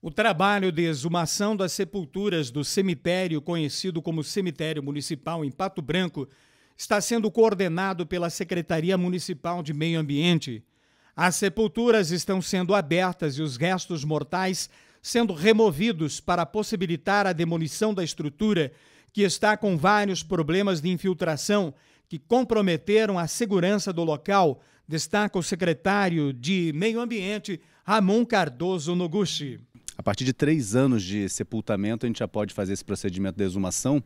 O trabalho de exumação das sepulturas do cemitério conhecido como Cemitério Municipal em Pato Branco está sendo coordenado pela Secretaria Municipal de Meio Ambiente. As sepulturas estão sendo abertas e os restos mortais sendo removidos para possibilitar a demolição da estrutura, que está com vários problemas de infiltração que comprometeram a segurança do local, destaca o secretário de Meio Ambiente, Ramon Cardoso Noguchi. A partir de três anos de sepultamento, a gente já pode fazer esse procedimento de exumação.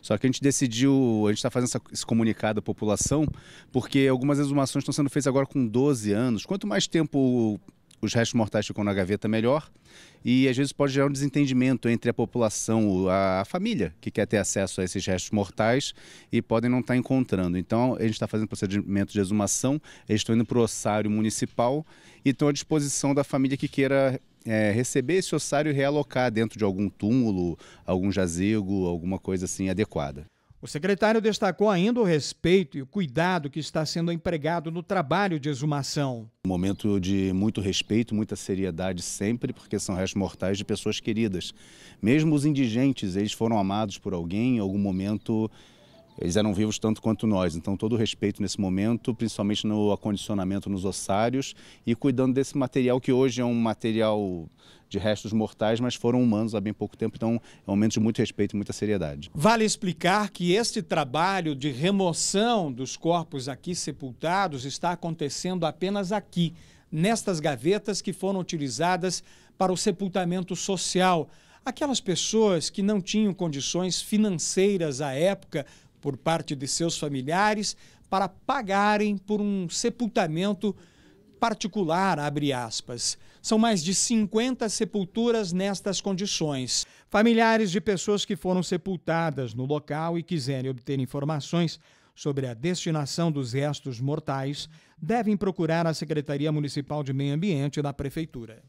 Só que a gente decidiu, a gente está fazendo essa, esse comunicado à população, porque algumas exumações estão sendo feitas agora com 12 anos. Quanto mais tempo os restos mortais ficam na gaveta, melhor. E às vezes pode gerar um desentendimento entre a população, a família que quer ter acesso a esses restos mortais e podem não estar tá encontrando. Então, a gente está fazendo procedimento de exumação, eles estão indo para o ossário municipal e estão à disposição da família que queira é, receber esse ossário e realocar dentro de algum túmulo, algum jazigo, alguma coisa assim adequada. O secretário destacou ainda o respeito e o cuidado que está sendo empregado no trabalho de exumação. Um momento de muito respeito, muita seriedade sempre, porque são restos mortais de pessoas queridas. Mesmo os indigentes, eles foram amados por alguém, em algum momento eles eram vivos tanto quanto nós. Então, todo o respeito nesse momento, principalmente no acondicionamento nos ossários e cuidando desse material que hoje é um material de restos mortais, mas foram humanos há bem pouco tempo, então é um momento de muito respeito e muita seriedade. Vale explicar que este trabalho de remoção dos corpos aqui sepultados está acontecendo apenas aqui, nestas gavetas que foram utilizadas para o sepultamento social. Aquelas pessoas que não tinham condições financeiras à época por parte de seus familiares para pagarem por um sepultamento particular, abre aspas. São mais de 50 sepulturas nestas condições. Familiares de pessoas que foram sepultadas no local e quiserem obter informações sobre a destinação dos restos mortais devem procurar a Secretaria Municipal de Meio Ambiente da Prefeitura.